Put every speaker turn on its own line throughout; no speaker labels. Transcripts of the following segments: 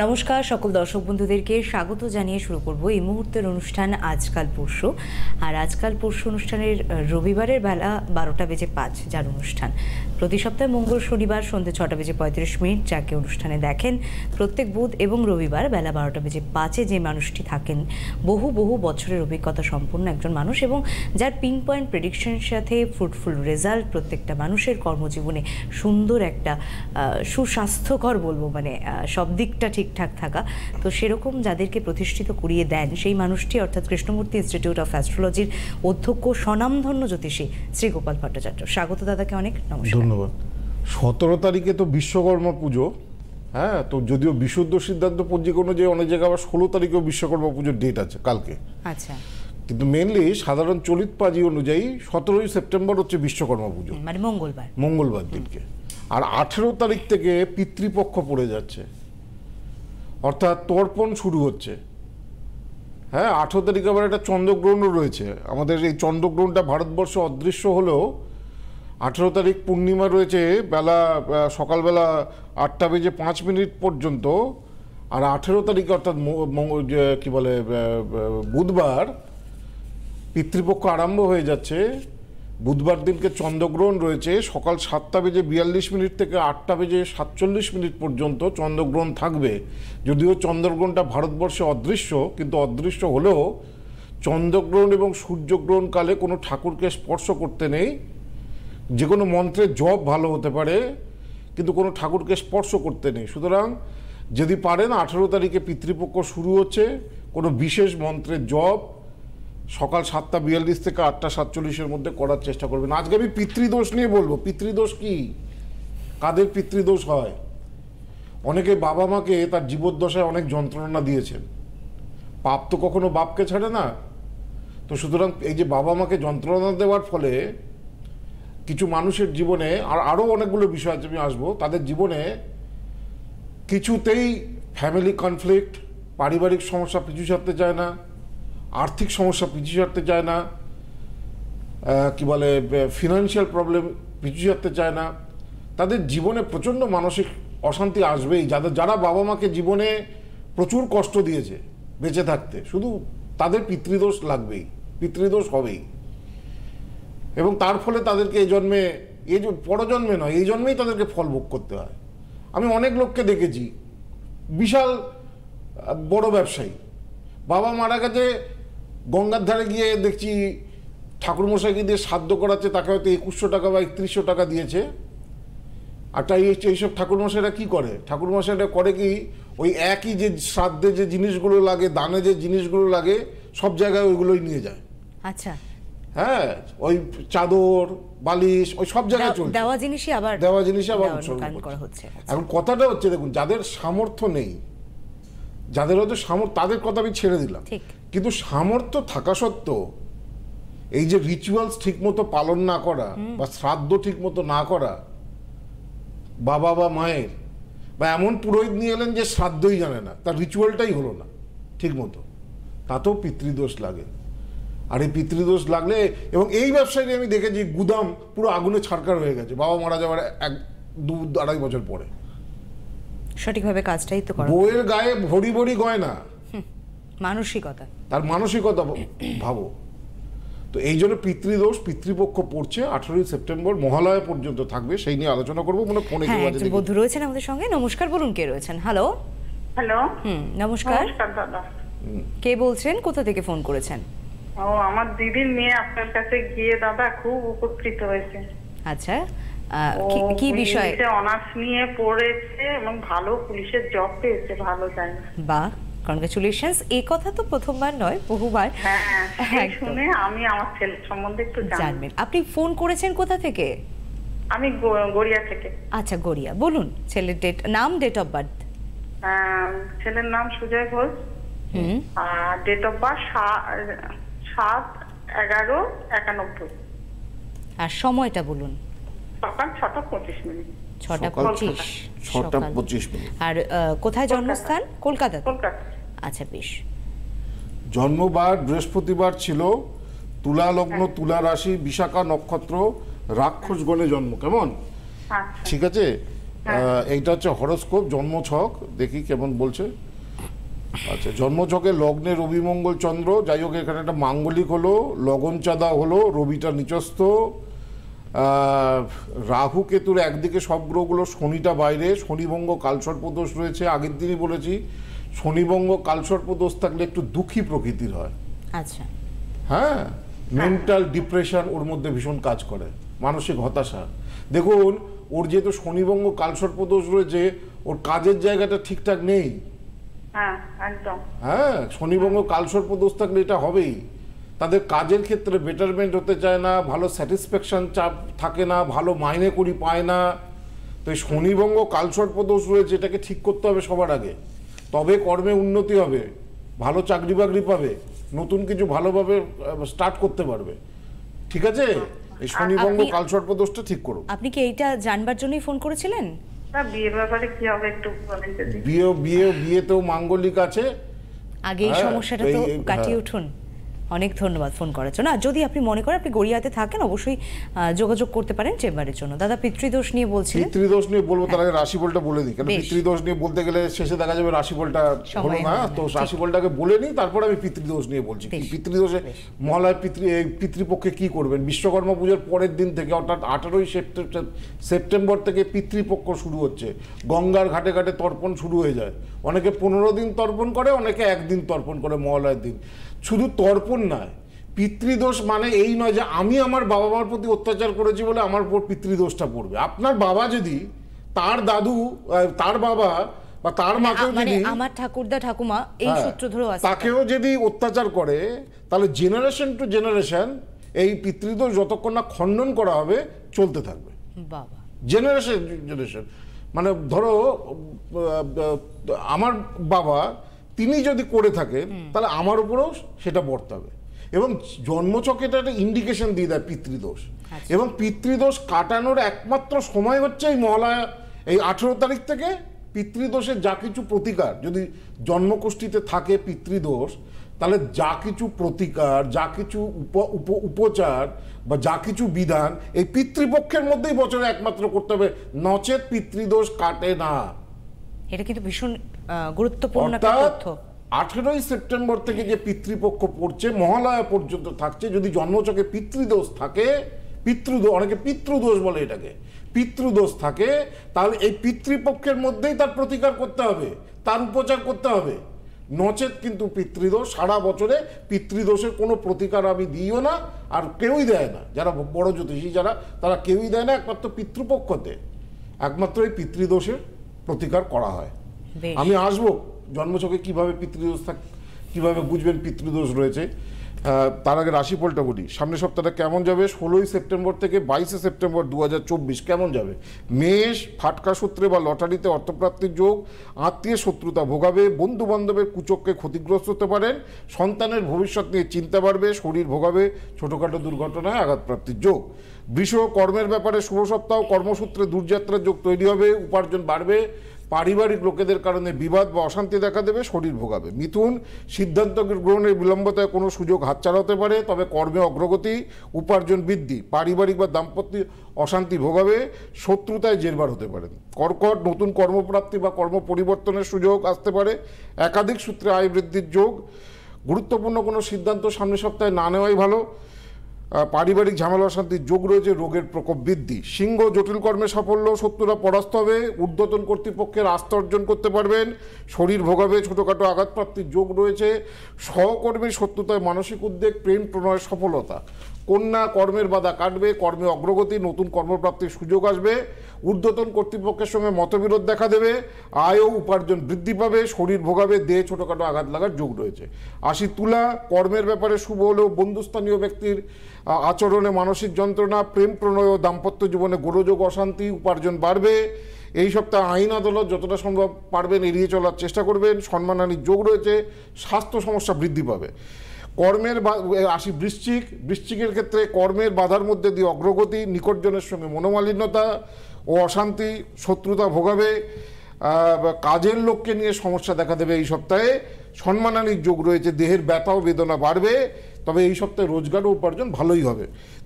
নমস্কার সকল দর্শক বন্ধুদেরকে স্বাগত জানিয়ে শুরু করব এই মুহূর্তের অনুষ্ঠান আজকাল পরশু আর আজকাল পরশু অনুষ্ঠানের রবিবারের বেলা বারোটা বেজে পাঁচ যার অনুষ্ঠান প্রতি সপ্তাহে মঙ্গল শনিবার সন্ধ্যে ছটা বেজে পঁয়ত্রিশ মিনিট যাকে অনুষ্ঠানে দেখেন প্রত্যেক বুধ এবং রবিবার বেলা বারোটা বেজে পাঁচে যে মানুষটি থাকেন বহু বহু বছরের অভিজ্ঞতা সম্পন্ন একজন মানুষ এবং যার পিন পয়েন্ট প্রেডিকশনের সাথে ফ্রুটফুল রেজাল্ট প্রত্যেকটা মানুষের কর্মজীবনে সুন্দর একটা সুস্বাস্থ্যকর বলবো মানে সব দিকটা ঠিকঠাক থাকা তো সেরকম যাদেরকে প্রতিষ্ঠিত করিয়ে দেন সেই মানুষটি অর্থাৎ কৃষ্ণমূর্তি ইনস্টিটিউট অফ অ্যাস্ট্রোলজির অধ্যক্ষ স্বনামধন্য জ্যোতিষী শ্রীগোপাল ভট্টাচার্য স্বাগত দাদাকে অনেক
নমস্কার ধন্যবাদ সতেরো তারিখে তো বিশ্বকর্মা পুজো হ্যাঁ তো যদিও বিশুদ্ধ সিদ্ধান্ত পঞ্জিকা যে অনেক জায়গায় আবার ষোলো তারিখেও বিশ্বকর্মা পুজোর ডেট আছে কালকে আচ্ছা কিন্তু মেনলি সাধারণ চলিত পাজি অনুযায়ী সতেরোই সেপ্টেম্বর হচ্ছে বিশ্বকর্মা পুজো
মানে মঙ্গলবার
মঙ্গলবার দিনকে আর আঠেরো তারিখ থেকে পিতৃপক্ষ পড়ে যাচ্ছে অর্থাৎ তর্পণ শুরু হচ্ছে হ্যাঁ আঠেরো তারিখে আবার একটা চন্দ্রগ্রহণও রয়েছে আমাদের এই চন্দ্রগ্রহণটা ভারতবর্ষে অদৃশ্য হলেও আঠেরো তারিখ পূর্ণিমা রয়েছে বেলা সকালবেলা আটটা বেজে পাঁচ মিনিট পর্যন্ত আর আঠেরো তারিখ অর্থাৎ কি বলে বুধবার পিতৃপক্ষ আরম্ভ হয়ে যাচ্ছে বুধবার দিনকে চন্দ্রগ্রহণ রয়েছে সকাল সাতটা বেজে বিয়াল্লিশ মিনিট থেকে আটটা বেজে সাতচল্লিশ মিনিট পর্যন্ত চন্দ্রগ্রহণ থাকবে যদিও চন্দ্রগ্রহণটা ভারতবর্ষে অদৃশ্য কিন্তু অদৃশ্য হলেও চন্দ্রগ্রহণ এবং সূর্যগ্রহণকালে কোনো ঠাকুরকে স্পর্শ করতে নেই যে কোনো মন্ত্রের জব ভালো হতে পারে কিন্তু কোনো ঠাকুরকে স্পর্শ করতে নেই সুতরাং যদি পারেন আঠেরো তারিখে পিতৃপক্ষ শুরু হচ্ছে কোনো বিশেষ মন্ত্রের জব সকাল সাতটা বিয়াল্লিশ থেকে আটটা সাতচল্লিশের মধ্যে করার চেষ্টা করবেন আজকে আমি পিতৃদোষ নিয়ে বলবো পিতৃদোষ কি কাদের পিতৃদোষ হয় অনেকে বাবা মাকে তার জীবদ্দশায় অনেক যন্ত্রণা দিয়েছেন পাপ তো কখনো বাপকে ছাড়ে না তো সুতরাং এই যে বাবা মাকে যন্ত্রণা দেওয়ার ফলে কিছু মানুষের জীবনে আর আরও অনেকগুলো বিষয় আছে আমি আসবো তাদের জীবনে কিছুতেই ফ্যামিলি কনফ্লিক্ট পারিবারিক সমস্যা পিছু ছাড়তে চায় না আর্থিক সমস্যা পিছু ছাড়তে চায় না কি বলে ফিনান্সিয়াল প্রবলেম পিছু ছাড়তে চায় না তাদের জীবনে প্রচণ্ড মানসিক অশান্তি আসবেই যাদের যারা বাবা মাকে জীবনে প্রচুর কষ্ট দিয়েছে বেঁচে থাকতে শুধু তাদের পিতৃদোষ লাগবেই পিতৃদোষ হবেই এবং তার ফলে তাদেরকে এই জন্মে এই পরজন্মে নয় এই জন্মেই তাদেরকে ফল ভোগ করতে হয় আমি অনেক লোককে দেখেছি বিশাল বড় ব্যবসায়ী বাবা মারা গেছে গঙ্গার ধারে গিয়ে দেখছি ঠাকুরমশাইকে দিয়ে সাধ্য করাচ্ছে তাকে হয়তো একুশশো টাকা বা একত্রিশশো টাকা দিয়েছে আর তাই এইসব ঠাকুরমশাইরা কী করে ঠাকুরমশাইরা করে কি ওই একই যে শ্রাদ্ধে যে জিনিসগুলো লাগে দানে যে জিনিসগুলো লাগে সব জায়গায় ওইগুলোই নিয়ে যায় আচ্ছা হ্যাঁ ওই চাদর বালিশ ওই সব জায়গায় চলছে
দেওয়া জিনিসই আবার দেওয়া জিনিসই আবার উৎসর্গ হচ্ছে এখন
কথাটা হচ্ছে দেখুন যাদের সামর্থ্য নেই যাদের হয়তো সামর্থ্য তাদের কথা আমি ছেড়ে দিলাম কিন্তু সামর্থ্য থাকা সত্ত্বেও এই যে রিচুয়ালস ঠিকমতো পালন না করা বা শ্রাদ্ধ ঠিকমতো না করা বাবা বা মায়ের বা এমন পুরোহিত নিয়ে এলেন যে শ্রাদ্ধই জানে না তার রিচুয়ালটাই হলো না ঠিকমতো তাতেও পিতৃদোষ লাগে আর এই পিতৃদোষ লাগলে এবং এই ব্যবসায়ী আমি দেখেছি গুদাম পুরো আগুনে ছাড়কার হয়ে গেছে বাবা মারা যাওয়ার এক দু আড়াই বছর পরে
সঠিকভাবে কাজটাই তো
বইয়ের গায়ে ভরি ভরি গয়না মানসিকতা তার মানসিকতা ভাবো তো এই জন্য পিতৃদোষ পিতৃপক্ষ পড়ছে আঠারোই সেপ্টেম্বর মহালয়া পর্যন্ত থাকবে সেই নিয়ে আলোচনা করবো মনে ফোনে হ্যাঁ, বন্ধু
রয়েছেন আমাদের সঙ্গে নমস্কার বলুন কে রয়েছেন হ্যালো হ্যালো হুম নমস্কার কে বলছেন কোথা থেকে ফোন করেছেন
ও আমার দিদির মেয়ে আপনার কাছে গিয়ে দাদা খুব উপকৃত হয়েছে
আচ্ছা কি
অনার্স নিয়ে পড়েছে এবং ভালো পুলিশের জব পেয়েছে ভালো জানি
বাহ এই কথা তো প্রথমবার নয় বহুবার হ্যাঁ,
হ্যাঁ শুনে আমি আমার ছেলে সম্বন্ধে একটু জানবেন আপনি
ফোন করেছেন কোথা থেকে
আমি গড়িয়া থেকে
আচ্ছা গড়িয়া বলুন ছেলের ডেট নাম ডেট অফ বার্থ
ছেলের নাম সুজয় ঘোষ আর ডেট অফ বার্থ সাত এগারো একানব্বই
আর সময়টা বলুন সকাল ছটা পঁচিশ মিনিট আর কোথায় জন্মস্থান কলকাতা আচ্ছা বেশ
জন্মবার বৃহস্পতিবার ছিল তুলা লগ্ন হ্যাঁ। তুলা রাশি বিশাখা নক্ষত্র রাক্ষস হ্যাঁ। গণে জন্ম কেমন আচ্ছা। ঠিক আছে হ্যাঁ। এইটা হচ্ছে হরস্কোপ জন্ম ছক দেখি কেমন বলছে আচ্ছা জন্মচকে লগ্নে রবি মঙ্গল চন্দ্র যাই হোক এখানে একটা মাঙ্গলিক হলো চাঁদা হলো রবিটা নিচস্থ রাহু কেতুর একদিকে সব গ্রহগুলো শনিটা বাইরে শনিভঙ্গ কালসর্পদোষ রয়েছে আগের দিনই বলেছি শনিভঙ্গ কালসর্পদোষ থাকলে একটু দুঃখী প্রকৃতির হয় আচ্ছা হ্যাঁ মেন্টাল ডিপ্রেশন ওর মধ্যে ভীষণ কাজ করে মানসিক হতাশা দেখুন ওর যেহেতু শনিভঙ্গ কালসর্পদোষ রয়েছে ওর কাজের জায়গাটা ঠিকঠাক নেই হ্যাঁ, হ্যাঁ শনিভঙ্গ কালসর্প দোষ থাকলে এটা হবেই তাদের কাজের ক্ষেত্রে বেটারমেন্ট হতে চায় না ভালো স্যাটিসফ্যাকশন চাপ থাকে না ভালো মাইনে করি পায় না তো এই কালসর্প দোষ রয়েছে এটাকে ঠিক করতে হবে সবার আগে তবে কর্মে উন্নতি হবে ভালো চাকরি বাকরি পাবে নতুন কিছু ভালোভাবে স্টার্ট করতে পারবে ঠিক আছে এই শনিবঙ্গ কালসর্প দোষটা ঠিক করুন
আপনি কি এইটা জানবার জন্যই ফোন করেছিলেন
বিয়ের ব্যাপারে কি হবে একটু
বিয়ে বিয়ে তো মাঙ্গলিক আছে
আগে এই হ্যাঁ, সমস্যাটা তো কাটিয়ে হ্যাঁ। উঠুন অনেক ধন্যবাদ ফোন করার জন্য আর যদি আপনি মনে করেন আপনি গড়িয়াতে থাকেন অবশ্যই যোগাযোগ করতে পারেন চেম্বারের জন্য দাদা পিতৃদোষ নিয়ে বলছি
পিতৃদোষ নিয়ে বলবো তার আগে রাশিফলটা বলে দিই কারণ পিতৃদোষ নিয়ে বলতে গেলে শেষে দেখা যাবে রাশিফলটা হলো না তো রাশিফলটাকে বলে নিই তারপর আমি পিতৃদোষ নিয়ে বলছি পিতৃদোষে মহালয় পিতৃ পিতৃপক্ষে কি করবেন বিশ্বকর্মা পুজোর পরের দিন থেকে অর্থাৎ আঠারোই সেপ্টেম্বর সেপ্টেম্বর থেকে পিতৃপক্ষ শুরু হচ্ছে গঙ্গার ঘাটে ঘাটে তর্পণ শুরু হয়ে যায় অনেকে পনেরো দিন তর্পণ করে অনেকে একদিন তর্পণ করে মহালয়ের দিন শুধু তর্পণ নয় পিতৃদোষ মানে এই নয় যে আমি আমার বাবা মার প্রতি অত্যাচার করেছি বলে আমার উপর পিতৃদোষটা পড়বে আপনার বাবা যদি তার দাদু তার বাবা বা তার মানে মাকে যদি মানে
আমার ঠাকুরদা ঠাকুমা এই হ্যাঁ, সূত্র ধরে
তাকেও যদি অত্যাচার করে তাহলে জেনারেশন টু জেনারেশন এই পিতৃদোষ যতক্ষণ না খণ্ডন করা হবে চলতে থাকবে বাবা জেনারেশন জেনারেশন মানে ধরো আমার বাবা তিনি যদি করে থাকেন তাহলে আমার উপরেও সেটা বর্তাবে এবং এটা একটা ইন্ডিকেশন দিয়ে দেয় পিতৃদোষ আচ্ছা। এবং পিতৃদোষ কাটানোর একমাত্র সময় হচ্ছে এই মহালয়া এই আঠেরো তারিখ থেকে পিতৃদোষের যা কিছু প্রতিকার যদি জন্মকোষ্ঠীতে থাকে পিতৃদোষ তাহলে যা কিছু প্রতিকার যা কিছু উপচার বা যা কিছু বিধান এই পিতৃপক্ষের মধ্যেই বছরে একমাত্র করতে হবে নচেত পিতৃদোষ কাটে না এটা কিন্তু ভীষণ গুরুত্বপূর্ণ তথ্য আঠেরোই সেপ্টেম্বর থেকে যে পিতৃপক্ষ পড়ছে মহালয়া পর্যন্ত থাকছে যদি জন্মচকে পিতৃদোষ থাকে পিতৃদোষ অনেকে পিতৃদোষ বলে এটাকে পিতৃদোষ থাকে তাহলে এই পিতৃপক্ষের মধ্যেই তার প্রতিকার করতে হবে তার উপচার করতে হবে নচেত কিন্তু পিতৃদোষ সারা বছরে পিতৃদোষের কোনো প্রতিকার আমি দিইও না আর কেউই দেয় না যারা বড় জ্যোতিষী যারা তারা কেউই দেয় না একমাত্র পিতৃপক্ষতে একমাত্র এই পিতৃদোষের প্রতিকার করা হয় আমি আসব জন্মছকে কিভাবে পিতৃদোষ থাক কীভাবে বুঝবেন পিতৃদোষ রয়েছে তার আগে রাশি পল্টা বলি সামনের সপ্তাহটা কেমন যাবে ষোলোই সেপ্টেম্বর থেকে বাইশে সেপ্টেম্বর দু কেমন যাবে মেষ ফাটকা সূত্রে বা লটারিতে অর্থপ্রাপ্তির যোগ আত্মীয় শত্রুতা ভোগাবে বন্ধু বান্ধবের কুচককে ক্ষতিগ্রস্ত হতে পারেন সন্তানের ভবিষ্যৎ নিয়ে চিন্তা বাড়বে শরীর ভোগাবে ছোটোখাটো দুর্ঘটনায় আঘাতপ্রাপ্তির যোগ বিশ্ব কর্মের ব্যাপারে ষোলো সপ্তাহ কর্মসূত্রে দূরযাত্রার যোগ তৈরি হবে উপার্জন বাড়বে পারিবারিক লোকেদের কারণে বিবাদ বা অশান্তি দেখা দেবে শরীর ভোগাবে মিথুন সিদ্ধান্ত গ্রহণের বিলম্বতায় কোনো সুযোগ হাত হতে পারে তবে কর্মে অগ্রগতি উপার্জন বৃদ্ধি পারিবারিক বা দাম্পত্য অশান্তি ভোগাবে শত্রুতায় জেরবার হতে পারে কর্কট নতুন কর্মপ্রাপ্তি বা কর্ম পরিবর্তনের সুযোগ আসতে পারে একাধিক সূত্রে আয় বৃদ্ধির যোগ গুরুত্বপূর্ণ কোনো সিদ্ধান্ত সামনের সপ্তাহে না নেওয়াই ভালো পারিবারিক ঝামেলা অশান্তির যোগ রয়েছে রোগের প্রকোপ বৃদ্ধি সিংহ জটিল কর্মে সাফল্য শত্রুরা পরাস্ত হবে ঊর্ধ্বতন কর্তৃপক্ষের আস্থা অর্জন করতে পারবেন শরীর ভোগাবে ছোটোখাটো আঘাতপ্রাপ্তির যোগ রয়েছে সহকর্মীর শত্রুতায় মানসিক উদ্বেগ প্রেম প্রণয় সফলতা কন্যা কর্মের বাধা কাটবে কর্মে অগ্রগতি নতুন কর্মপ্রাপ্তির সুযোগ আসবে ঊর্ধ্বতন কর্তৃপক্ষের সঙ্গে মতবিরোধ দেখা দেবে আয় ও উপার্জন বৃদ্ধি পাবে শরীর ভোগাবে দেহে ছোটোখাটো আঘাত লাগার যোগ রয়েছে আশি তুলা কর্মের ব্যাপারে শুভ হলেও বন্ধুস্থানীয় ব্যক্তির আচরণে মানসিক যন্ত্রণা প্রেম প্রণয় ও দাম্পত্য জীবনে গোলযোগ অশান্তি উপার্জন বাড়বে এই সপ্তাহে আইন আদালত যতটা সম্ভব পারবেন এড়িয়ে চলার চেষ্টা করবেন সম্মানহানির যোগ রয়েছে স্বাস্থ্য সমস্যা বৃদ্ধি পাবে কর্মের আসি বৃশ্চিক বৃশ্চিকের ক্ষেত্রে কর্মের বাধার মধ্যে দিয়ে অগ্রগতি নিকটজনের সঙ্গে মনোমালিন্যতা ও অশান্তি শত্রুতা ভোগাবে কাজের লোককে নিয়ে সমস্যা দেখা দেবে এই সপ্তাহে সম্মানানির যোগ রয়েছে দেহের ব্যথা ও বেদনা বাড়বে তবে এই সপ্তাহে রোজগার ও উপার্জন ভালোই হবে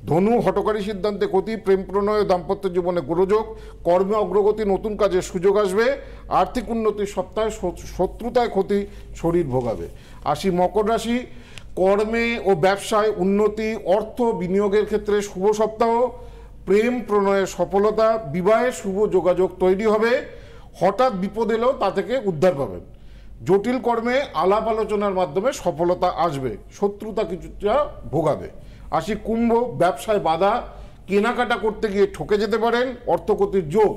ধনু হটকারী সিদ্ধান্তে ক্ষতি প্রেম প্রণয় দাম্পত্য জীবনে গোলযোগ কর্মে অগ্রগতি নতুন কাজের সুযোগ আসবে আর্থিক উন্নতির সপ্তাহে শত্রুতায় ক্ষতি শরীর ভোগাবে আসি মকর রাশি কর্মে ও ব্যবসায় উন্নতি অর্থ বিনিয়োগের ক্ষেত্রে শুভ সপ্তাহ প্রেম প্রণয়ের সফলতা বিবাহে শুভ যোগাযোগ তৈরি হবে হঠাৎ বিপদ এলেও তা থেকে উদ্ধার পাবেন জটিল কর্মে আলাপ আলোচনার মাধ্যমে সফলতা আসবে শত্রুতা কিছুটা ভোগাবে আসি কুম্ভ ব্যবসায় বাধা কেনাকাটা করতে গিয়ে ঠকে যেতে পারেন অর্থকতির যোগ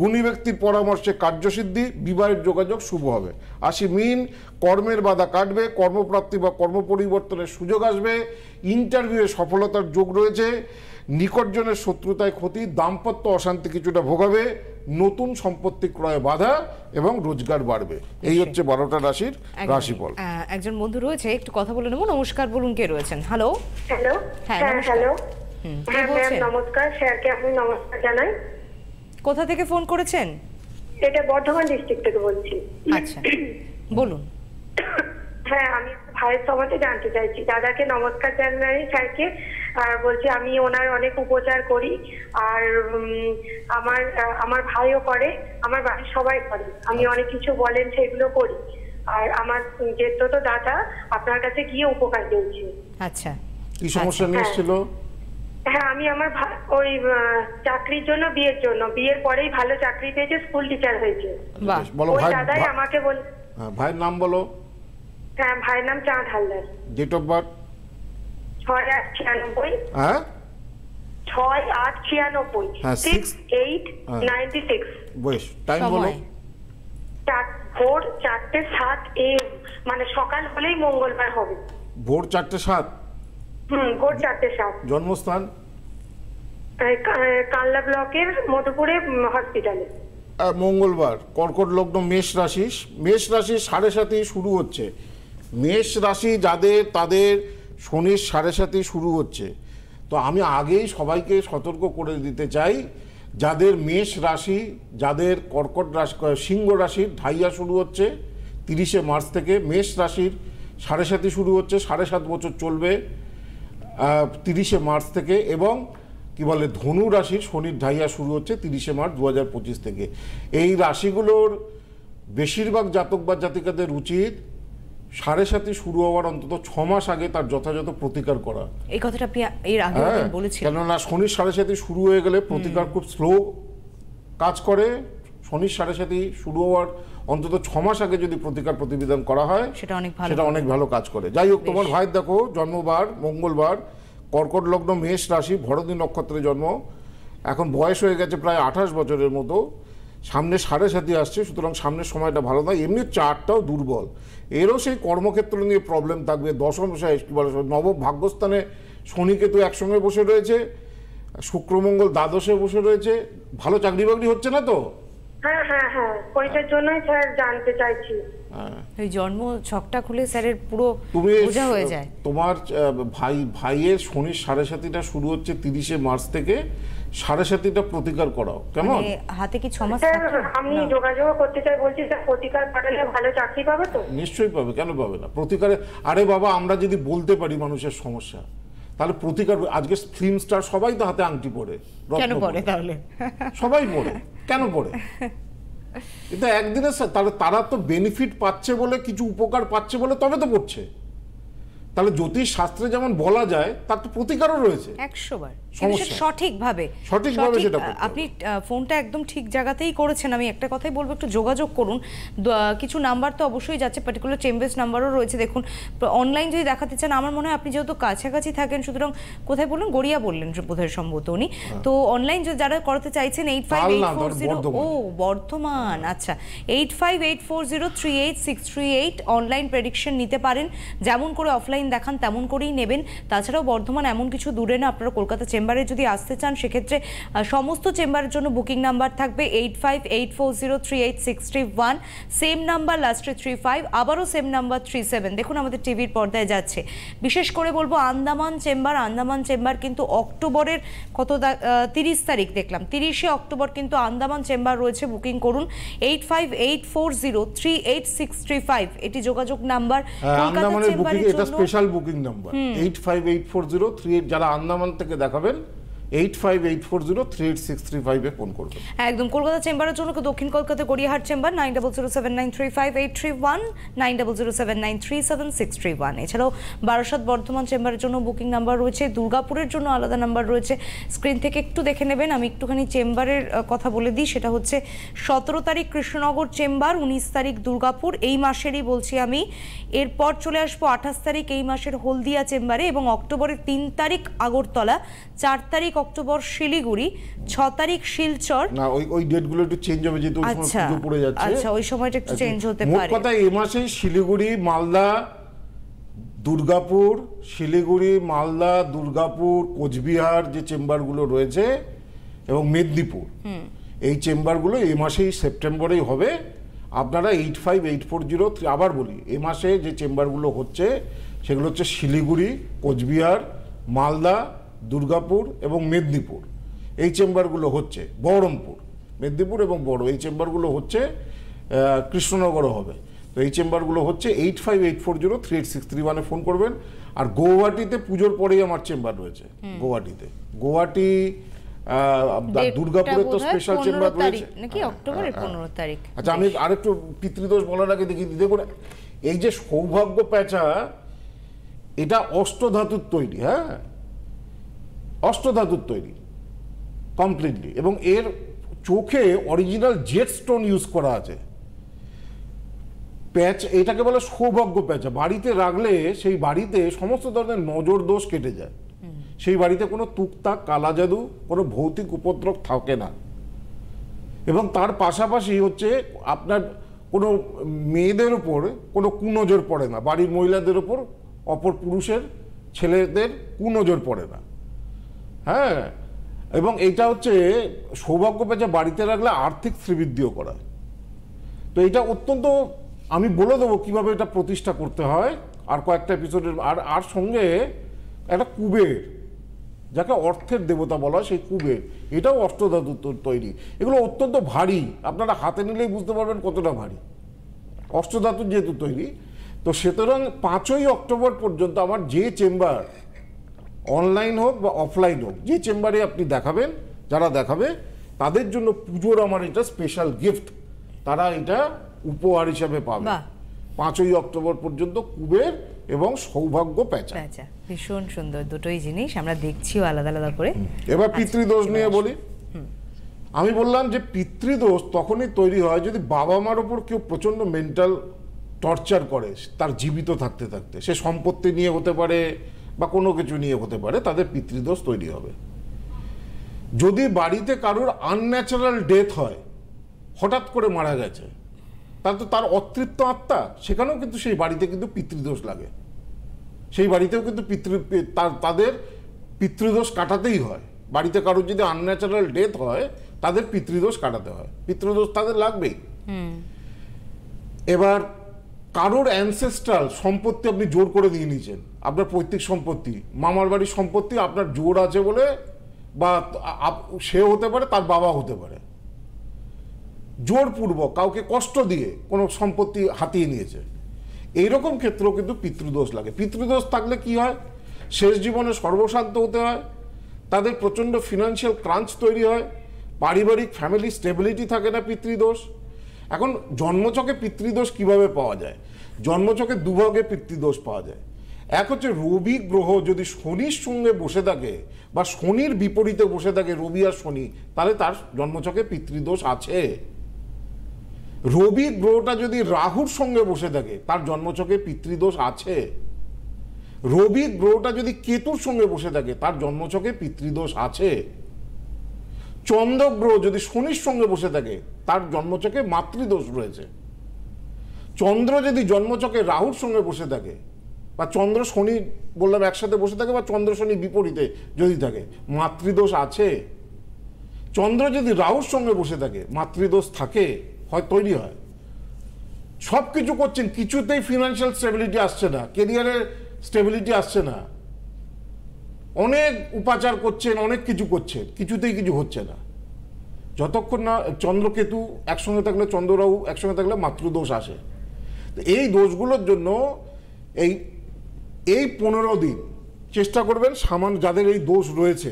গুণী ব্যক্তির পরামর্শে কার্যসিদ্ধি বিবাহের যোগাযোগ শুভ হবে আশি মিন কর্মের বাধা কাটবে কর্মপ্রাপ্তি বা কর্ম পরিবর্তনের সুযোগ আসবে ইন্টারভিউয়ে সফলতার যোগ রয়েছে নিকটজনের শত্রুতায় ক্ষতি দাম্পত্য অশান্তি কিছুটা ভোগাবে নতুন সম্পত্তি ক্রয়ে বাধা এবং রোজগার বাড়বে এই হচ্ছে বারোটা রাশির রাশিফল
একজন বন্ধু রয়েছে একটু কথা বলে নেব নমস্কার বলুন কে রয়েছেন হ্যালো
হ্যালো হ্যাঁ হ্যালো হ্যাঁ, নমস্কার স্যারকে নমস্কার জানাই কোথা থেকে ফোন করেছেন এটা বর্ধমান ডিস্ট্রিক্ট থেকে বলছি আচ্ছা বলুন হ্যাঁ আমি ভাইয়ের সম্বন্ধে জানতে চাইছি দাদাকে নমস্কার জানাই স্যারকে আর বলছি আমি ওনার অনেক উপচার করি আর আমার আমার ভাইও করে আমার বাড়ির সবাই করে আমি অনেক কিছু বলেন সেগুলো করি আর আমার যেত তো দাদা আপনার কাছে গিয়ে উপকার পেয়েছে
আচ্ছা কি সমস্যা আচ্ছা। নিয়ে এসেছিল
হ্যাঁ আমি আমার ওই চাকরির জন্য বিয়ের জন্য বিয়ের পরেই ভালো চাকরি পেয়েছে স্কুল টিচার হয়েছে
বলো ভাই দাদাই আমাকে বল হ্যাঁ, ভাইয়ের নাম বলো
হ্যাঁ ভাইয়ের নাম চাঁদ হালদার ডেট অফ বার্থ ছয় আট ছিয়ানব্বই হ্যাঁ ছয় আট ছিয়ানব্বই সিক্স এইট নাইনটি সিক্স
বেশ টাইম বলো
ভোর চারটে সাত এ মানে সকাল হলেই মঙ্গলবার হবে
ভোর চারটে সাত জন্মস্থান
কাল্লা ব্লকের মধুপুরে হসপিটালে
মঙ্গলবার কর্কট লগ্ন মেষ রাশি মেষ রাশি সাড়ে সাথে শুরু হচ্ছে মেষ রাশি যাদের তাদের শনির সাড়ে সাথে শুরু হচ্ছে তো আমি আগেই সবাইকে সতর্ক করে দিতে চাই যাদের মেষ রাশি যাদের কর্কট রাশি সিংহ রাশির ঢাইয়া শুরু হচ্ছে তিরিশে মার্চ থেকে মেষ রাশির সাড়ে সাথে শুরু হচ্ছে সাড়ে সাত বছর চলবে তিরিশে মার্চ থেকে এবং কি বলে ধনু রাশির শনির ঢাইয়া শুরু হচ্ছে তিরিশে মার্চ দু থেকে এই রাশিগুলোর বেশিরভাগ জাতক বা জাতিকাদের উচিত সাড়ে সাথে শুরু হওয়ার অন্তত ছ মাস আগে তার যথাযথ প্রতিকার করা
এই কথাটা আপনি হ্যাঁ, কেননা
শনির সাড়ে সাথে শুরু হয়ে গেলে প্রতিকার খুব স্লো কাজ করে শনির সাড়ে সাথে শুরু হওয়ার অন্তত ছ মাস আগে যদি প্রতিকার প্রতিবেদন করা হয় সেটা অনেক ভালো সেটা অনেক ভালো কাজ করে যাই হোক তোমার ভাই দেখো জন্মবার মঙ্গলবার কর্কট লগ্ন মেষ রাশি ভরদী নক্ষত্রে জন্ম এখন বয়স হয়ে গেছে প্রায় আঠাশ বছরের মতো সামনে সাড়ে সাথে আসছে সুতরাং সামনের সময়টা ভালো নয় এমনি চারটাও দুর্বল এরও সেই কর্মক্ষেত্র নিয়ে প্রবলেম থাকবে দশম নব ভাগ্যস্থানে শনিকে তো একসঙ্গে বসে রয়েছে শুক্রমঙ্গল দ্বাদশে বসে রয়েছে ভালো চাকরি বাকরি হচ্ছে না তো
হ্যাঁ হ্যাঁ হ্যাঁ স্যার জানতে চাইছি
হ্যাঁ।
জন্ম ছকটা খুলে পুরো
বোঝা হয়ে যায় তোমার ভাই ভাইয়ের সাড়ে সাতিটা শুরু হচ্ছে তিরিশে মার্চ থেকে সাড়ে সাতিটা প্রতিকার করাও কেমন মানে
হাতে কি ছমাস আমি যোগাযোগ করতে চাই বলছি প্রতিকার করালে ভালো চাকরি পাবে তো
নিশ্চয়ই পাবে কেন পাবে না প্রতিকারে আরে বাবা আমরা যদি বলতে পারি মানুষের সমস্যা তাহলে প্রতিকার আজকে ফিল্ম স্টার সবাই তো হাতে আংটি পরে কেন পরে তাহলে সবাই পরে কেন পড়ে এটা একদিনে তারা তো বেনিফিট পাচ্ছে বলে কিছু উপকার পাচ্ছে বলে তবে তো পড়ছে তাহলে জ্যোতিষ শাস্ত্রে যেমন বলা যায়
তার তো প্রতিকারও রয়েছে একশো বার সঠিকভাবে সঠিকভাবে যেটা আপনি ফোনটা একদম ঠিক জায়গাতেই করেছেন আমি একটা কথাই বলবো একটু যোগাযোগ করুন কিছু নাম্বার তো অবশ্যই যাচ্ছে পার্টিকুলার চেম্বেস নাম্বারও রয়েছে দেখুন অনলাইন যদি দেখাতে চান আমার মনে হয় আপনি যেহেতু কাছাকাছি থাকেন সুতরাং কোথায় বললেন গড়িয়া বললেন বোধহয় সম্ভবত উনি হ্যাঁ। তো অনলাইন যারা করতে চাইছেন eight five eight four zero ও বর্ধমান হ্যাঁ। আচ্ছা eight five eight four zero three eight six three eight online prediction নিতে পারেন যেমন করে অফলাইন দেখান তেমন করেই নেবেন তাছাড়াও বর্ধমান এমন কিছু দূরে না আপনারা কলকাতা চেম্বার চেম্বারে যদি আসতে চান সেক্ষেত্রে সমস্ত চেম্বারের জন্য বুকিং নাম্বার থাকবে eight five eight four zero three eight six three one same number লাস্টে থ্রি ফাইভ আবারও সেম নাম্বার থ্রি সেভেন দেখুন আমাদের টিভির পর্দায় যাচ্ছে বিশেষ করে বলবো আন্দামান চেম্বার আন্দামান চেম্বার কিন্তু অক্টোবরের কত তিরিশ তারিখ দেখলাম তিরিশে অক্টোবর কিন্তু আন্দামান চেম্বার রয়েছে বুকিং করুন eight five eight four zero three eight six three five এটি যোগাযোগ নাম্বার হ্যাঁ, আন্দামানের বুকিং এটা special
booking number eight five eight four zero three eight যারা আন্দামান থেকে দেখাবে করবেন eight five eight four zero three eight six three ফাইভে ফোন
করবেন একদম কলকাতা চেম্বারের জন্য দক্ষিণ Kolkata Gariahat chamber nine double zero seven nine three five eight three one nine double zero seven nine three seven six three one এছাড়াও বারাসাত বর্ধমান চেম্বারের জন্য booking number রয়েছে দুর্গাপুরের জন্য আলাদা নাম্বার রয়েছে স্ক্রিন থেকে একটু দেখে নেবেন আমি একটুখানি চেম্বারের কথা বলে দিই সেটা হচ্ছে সতেরো তারিখ কৃষ্ণনগর চেম্বার উনিশ তারিখ দুর্গাপুর এই মাসেরই বলছি আমি এরপর চলে আসবো আঠাশ তারিখ এই মাসের হলদিয়া চেম্বারে এবং অক্টোবরের তিন তারিখ আগরতলা চার তারিখ অক্টোবর শিলিগুড়ি ছ তারিখ শিলচর
না ওই ওই ডেটগুলো একটু চেঞ্জ হবে যেহেতু আচ্ছা, পুজো পড়ে যাচ্ছে আচ্ছা ওই সময়টা একটু চেঞ্জ আচ্ছা, হতে পারে কথা এই মাসে শিলিগুড়ি মালদা দুর্গাপুর শিলিগুড়ি মালদা দুর্গাপুর কোচবিহার যে চেম্বারগুলো রয়েছে এবং মেদিনীপুর এই চেম্বারগুলো এই মাসেই সেপ্টেম্বরেই হবে আপনারা eight five eight four zero three আবার বলি এ মাসে যে চেম্বারগুলো হচ্ছে সেগুলো হচ্ছে শিলিগুড়ি কোচবিহার মালদা দুর্গাপুর এবং মেদিনীপুর এই চেম্বারগুলো হচ্ছে বহরমপুর মেদিনীপুর এবং বড় এই চেম্বারগুলো হচ্ছে কৃষ্ণনগরও হবে তো এই চেম্বারগুলো হচ্ছে eight five eight four zero three eight six three ওয়ানে ফোন করবেন আর গৌহাটিতে পুজোর পরেই আমার চেম্বার রয়েছে গৌহাটিতে গৌহাটি দুর্গাপুরের তো স্পেশাল চেম্বার রয়েছে
হ্যাঁ, হ্যাঁ, হ্যাঁ। আচ্ছা আমি
আরেকটু পিতৃদোষ বলার আগে দেখি দেখুন এই যে সৌভাগ্য প্যাঁচা এটা অষ্টধাতুর তৈরি হ্যাঁ অষ্টধাতুর তৈরি কমপ্লিটলি এবং এর চোখে অরিজিনাল জেট স্টোন ইউজ করা আছে প্যাচ এটাকে বলে সৌভাগ্য প্যাচ বাড়িতে রাখলে সেই বাড়িতে সমস্ত ধরনের নজর দোষ কেটে যায় সেই বাড়িতে কোনো তুকতাক কালা জাদু কোনো ভৌতিক উপদ্রব থাকে না এবং তার পাশাপাশি হচ্ছে আপনার কোনো মেয়েদের ওপর কোনো কুনজর পড়ে না বাড়ির মহিলাদের ওপর অপর পুরুষের ছেলেদের কুনজর পড়ে না হ্যাঁ এবং এটা হচ্ছে সৌভাগ্য পেঁচা বাড়িতে রাখলে আর্থিক শ্রীবৃদ্ধিও করা তো এটা অত্যন্ত আমি বলে দেবো কিভাবে এটা প্রতিষ্ঠা করতে হয় আর কয়েকটা এপিসোডের আর আর সঙ্গে একটা কুবের যাকে অর্থের দেবতা বলা হয় সেই কুবের এটাও অষ্টধাতু তৈরি এগুলো অত্যন্ত ভারী আপনারা হাতে নিলেই বুঝতে পারবেন কতটা ভারী অষ্টধাতু যেহেতু তৈরি তো সুতরাং পাঁচই অক্টোবর পর্যন্ত আমার যে চেম্বার অনলাইন হোক বা অফলাইন হোক যে চেম্বারে আপনি দেখাবেন যারা দেখাবে তাদের জন্য পুজোর আমার এটা স্পেশাল গিফট তারা এটা উপহার হিসাবে পাবে পাঁচই অক্টোবর পর্যন্ত কুবের এবং সৌভাগ্য প্যাঁচা
ভীষণ সুন্দর দুটোই জিনিস আমরা দেখছি আলাদা আলাদা করে এবার আচ্ছা, পিতৃদোষ নিয়ে
বলি আমি বললাম যে পিতৃদোষ তখনই তৈরি হয় যদি বাবা মার উপর কেউ প্রচণ্ড মেন্টাল টর্চার করে তার জীবিত থাকতে থাকতে সে সম্পত্তি নিয়ে হতে পারে বা কোনো কিছু নিয়ে হতে পারে তাদের পিতৃদোষ তৈরি হবে যদি বাড়িতে কারোর আনন্যাচারাল ডেথ হয় হঠাৎ করে মারা গেছে তার তো তার অতৃপ্ত আত্মা সেখানেও কিন্তু সেই বাড়িতে কিন্তু পিতৃদোষ লাগে সেই বাড়িতেও কিন্তু পিতৃ তার তাদের পিতৃদোষ কাটাতেই হয় বাড়িতে কারোর যদি আনন্যাচারাল ডেথ হয় তাদের পিতৃদোষ কাটাতে হয় পিতৃদোষ তাদের লাগবেই এবার কারোর অ্যানসেস্ট্রাল সম্পত্তি আপনি জোর করে দিয়ে নিয়েছেন আপনার পৈতৃক সম্পত্তি মামার বাড়ির সম্পত্তি আপনার জোর আছে বলে বা সে হতে পারে তার বাবা হতে পারে জোরপূর্বক কাউকে কষ্ট দিয়ে কোনো সম্পত্তি হাতিয়ে নিয়েছে এইরকম ক্ষেত্রেও কিন্তু পিতৃদোষ লাগে পিতৃদোষ থাকলে কি হয় শেষ জীবনে সর্বশান্ত হতে হয় তাদের প্রচণ্ড ফিনান্সিয়াল ক্রাঞ্চ তৈরি হয় পারিবারিক ফ্যামিলি স্টেবিলিটি থাকে না পিতৃদোষ এখন জন্মচকে পিতৃদোষ কিভাবে পাওয়া যায় জন্মচকে দুভাগে পিতৃদোষ পাওয়া যায় এক হচ্ছে রবি গ্রহ যদি শনির সঙ্গে বসে থাকে বা শনির বিপরীতে বসে থাকে রবি আর শনি তাহলে তার জন্মচকে পিতৃদোষ আছে রবি গ্রহটা যদি রাহুর সঙ্গে বসে থাকে তার জন্মচকে পিতৃদোষ আছে রবি গ্রহটা যদি কেতুর সঙ্গে বসে থাকে তার জন্মচকে পিতৃদোষ আছে চন্দ্রগ্রহ যদি শনির সঙ্গে বসে থাকে তার জন্মচকে মাতৃদোষ রয়েছে চন্দ্র যদি জন্মচকে রাহুর সঙ্গে বসে থাকে বা চন্দ্র শনি বললাম একসাথে বসে থাকে বা চন্দ্র শনি বিপরীতে যদি থাকে মাতৃদোষ আছে চন্দ্র যদি রাহুর সঙ্গে বসে থাকে মাতৃদোষ থাকে হয় তৈরি হয় সব কিছু করছেন কিছুতেই ফিনান্সিয়াল স্টেবিলিটি আসছে না কেরিয়ারের স্টেবিলিটি আসছে না অনেক উপাচার করছেন অনেক কিছু করছেন কিছুতেই কিছু হচ্ছে না যতক্ষণ না চন্দ্রকেতু একসঙ্গে থাকলে চন্দ্ররাহু একসঙ্গে থাকলে মাতৃদোষ আসে এই দোষগুলোর জন্য এই এই পনেরো দিন চেষ্টা করবেন সামান যাদের এই দোষ রয়েছে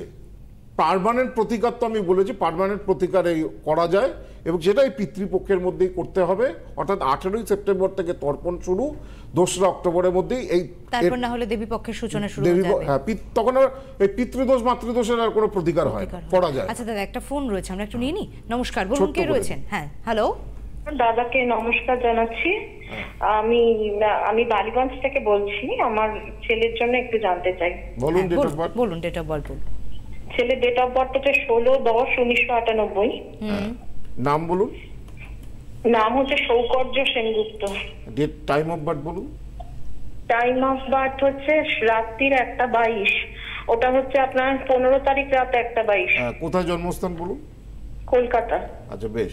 পারমানেন্ট প্রতিকার তো আমি বলেছি পারমানেন্ট প্রতিকার এই করা যায় এবং সেটা এই পিতৃপক্ষের মধ্যেই করতে হবে অর্থাৎ আঠেরোই সেপ্টেম্বর থেকে তর্পণ শুরু দোসরা অক্টোবরের মধ্যেই এই না
হলে দেবী পক্ষের সূচনা শুরু দেবী হ্যাঁ
তখন আর এই পিতৃদোষ মাতৃদোষের আর কোনো প্রতিকার হয় করা যায়
আচ্ছা দাদা একটা ফোন রয়েছে আমরা একটু নিয়ে নি
নমস্কার বলুন কে রয়েছেন হ্যাঁ হ্যালো দাদাকে নমস্কার জানাচ্ছি হ্যাঁ। আমি আমি বালিগঞ্জ থেকে বলছি আমার ছেলের জন্য একটু জানতে চাই বলুন ডেট অফ বার্থ বলুন ছেলের ডেট অফ বার্থ হচ্ছে ষোলো দশ উনিশশো আটানব্বই নাম বলুন নাম হচ্ছে Soukarya Sengupta
date
time of birth বলুন
টাইম অফ বার্থ হচ্ছে রাত্রির একটা বাইশ ওটা হচ্ছে আপনার পনেরো তারিখ রাত একটা বাইশ
হ্যাঁ, কোথায় জন্মস্থান বলুন কলকাতা আচ্ছা বেশ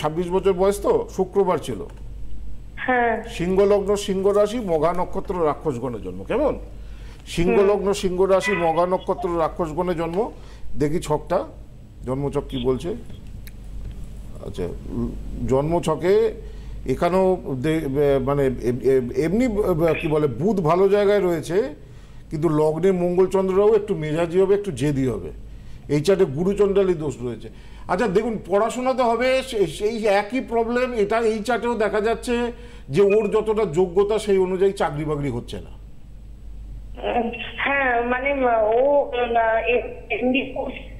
ছাব্বিশ বছর বয়স তো শুক্রবার ছিল হ্যাঁ। সিংহ লগ্ন সিংহ রাশি মঘা নক্ষত্র রাক্ষসগণের জন্ম কেমন সিংহ লগ্ন সিংহ রাশি মঘা নক্ষত্র রাক্ষসগণের জন্ম দেখি ছকটা জন্মছক কি বলছে আচ্ছা জন্মছকে এখানেও মানে এমনি কি বলে বুধ ভালো জায়গায় রয়েছে কিন্তু লগ্নে মঙ্গলচন্দ্ররাও একটু মেজাজি হবে একটু জেদি হবে এই চারটে গুরুচন্দ্রালী দোষ রয়েছে আচ্ছা দেখুন পড়াশোনা তো হবে সেই একই প্রবলেম এটা এই চাটেও দেখা যাচ্ছে যে ওর যতটা যোগ্যতা সেই অনুযায়ী চাকরি বাকরি হচ্ছে না
হ্যাঁ মানে ও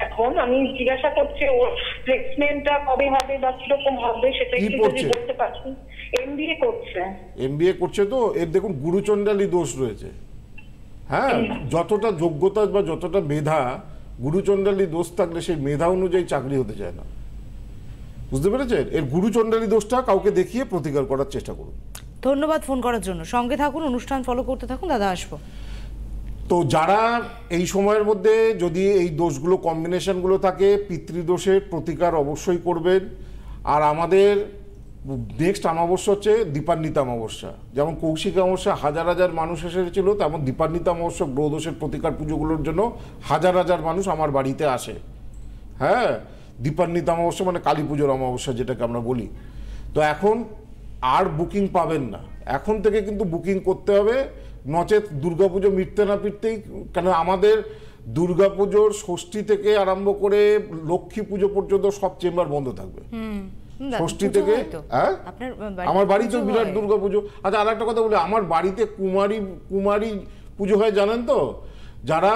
এখন আমি জিজ্ঞাসা করছি ওর প্লেসমেন্টটা কবে হবে বা কিরকম হবে সেটা কি যদি বলতে পারছেন এমবিএ করছে
এমবিএ করছে তো এর দেখুন গুরুচণ্ডালি দোষ রয়েছে হ্যাঁ, হ্যাঁ যতটা যোগ্যতা বা যতটা মেধা গুরুচণ্ডালি দোষ থাকলে সেই মেধা অনুযায়ী চাকরি হতে চায় না বুঝতে পেরেছেন এর গুরুচণ্ডালি দোষটা কাউকে দেখিয়ে প্রতিকার করার চেষ্টা করুন
ধন্যবাদ ফোন করার জন্য সঙ্গে থাকুন অনুষ্ঠান ফলো করতে থাকুন দাদা আসবো
তো যারা এই সময়ের মধ্যে যদি এই দোষগুলো কম্বিনেশনগুলো থাকে পিতৃদোষের প্রতিকার অবশ্যই করবেন আর আমাদের নেক্সট অমাবস্যা হচ্ছে দীপান্বিত অমাবস্যা যেমন কৌশিক অমাবস্যা হাজার হাজার মানুষ এসেছিল তেমন দীপান্বিতা অমাবস্যা গ্রহদোষের প্রতিকার পুজোগুলোর জন্য হাজার হাজার মানুষ আমার বাড়িতে আসে হ্যাঁ দীপান্বিত অমাবস্যা মানে কালী পুজোর অমাবস্যা যেটাকে আমরা বলি তো এখন আর বুকিং পাবেন না এখন থেকে কিন্তু বুকিং করতে হবে নচেত দুর্গাপুজো মিটতে না ফিরতেই কেন আমাদের দুর্গাপুজোর ষষ্ঠী থেকে আরম্ভ করে লক্ষ্মী পুজো পর্যন্ত সব চেম্বার বন্ধ থাকবে
ষষ্ঠী থেকে হ্যাঁ আমার বাড়িতে বিরাট দুর্গা
পুজো আচ্ছা আর একটা কথা বলি আমার বাড়িতে কুমারী কুমারী পুজো হয় জানেন তো যারা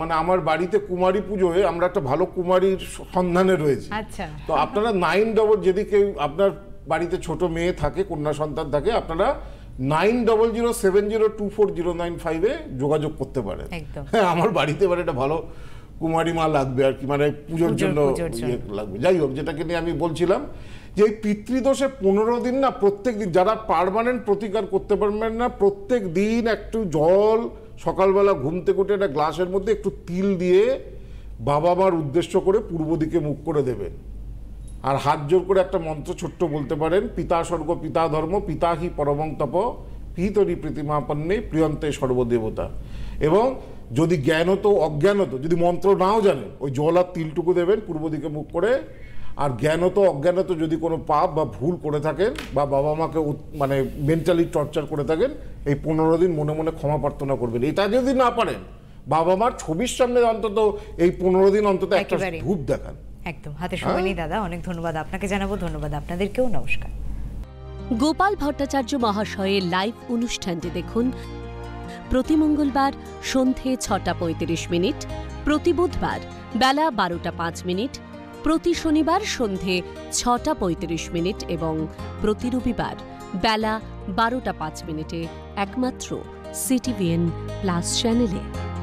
মানে আমার বাড়িতে কুমারী পুজো হয়ে আমরা একটা ভালো কুমারীর সন্ধানে রয়েছে
আচ্ছা। তো আপনারা
নাইন ডবল যদি কেউ আপনার বাড়িতে ছোট মেয়ে থাকে কন্যা সন্তান থাকে আপনারা nine double zero seven zero two four zero nine ফাইভে যোগাযোগ করতে পারেন হ্যাঁ আমার বাড়িতে এবার একটা ভালো কুমারী মা লাগবে আর কি মানে পুজোর ইয়ে জন্য লাগবে যাই হোক যেটাকে নিয়ে আমি বলছিলাম যে এই পিতৃদোষে পনেরো দিন না প্রত্যেক দিন যারা পারমানেন্ট প্রতিকার করতে পারবেন না প্রত্যেক দিন একটু জল সকালবেলা ঘুমতে কুটে একটা গ্লাসের মধ্যে একটু তিল দিয়ে বাবা মার উদ্দেশ্য করে পূর্ব দিকে মুখ করে দেবেন আর হাত জোর করে একটা মন্ত্র ছোট্ট বলতে পারেন পিতা স্বর্গ পিতা ধর্ম পিতা হি পরমং তপ পিতরি প্রীতিমাপন্নে প্রিয়ন্তে সর্বদেবতা এবং যদি জ্ঞান অজ্ঞান অজ্ঞানত যদি মন্ত্র নাও জানে ওই জল আর তিলটুকু দেবেন পূর্ব দিকে মুখ করে আর জ্ঞান অজ্ঞান অজ্ঞানত যদি কোনো পাপ বা ভুল করে থাকেন বা বাবা মাকে মানে মেন্টালি টর্চার করে থাকেন এই পনেরো দিন মনে মনে ক্ষমা প্রার্থনা করবেন এটা যদি না পারেন বাবা মার ছবির সামনে অন্তত এই পনেরো দিন অন্তত একটা ধূপ দেখান
একদম হাতে সময় হ্যাঁ? নেই দাদা অনেক ধন্যবাদ আপনাকে জানাবো ধন্যবাদ আপনাদেরকেও নমস্কার গোপাল ভট্টাচার্য মহাশয়ের লাইভ অনুষ্ঠানটি দেখুন প্রতি মঙ্গলবার সন্ধে ছটা পঁয়ত্রিশ মিনিট প্রতি বুধবার বেলা বারোটা পাঁচ মিনিট প্রতি শনিবার সন্ধে ছটা পঁয়ত্রিশ মিনিট এবং প্রতি রবিবার বেলা বারোটা পাঁচ মিনিটে একমাত্র সিটিভিএন প্লাস চ্যানেলে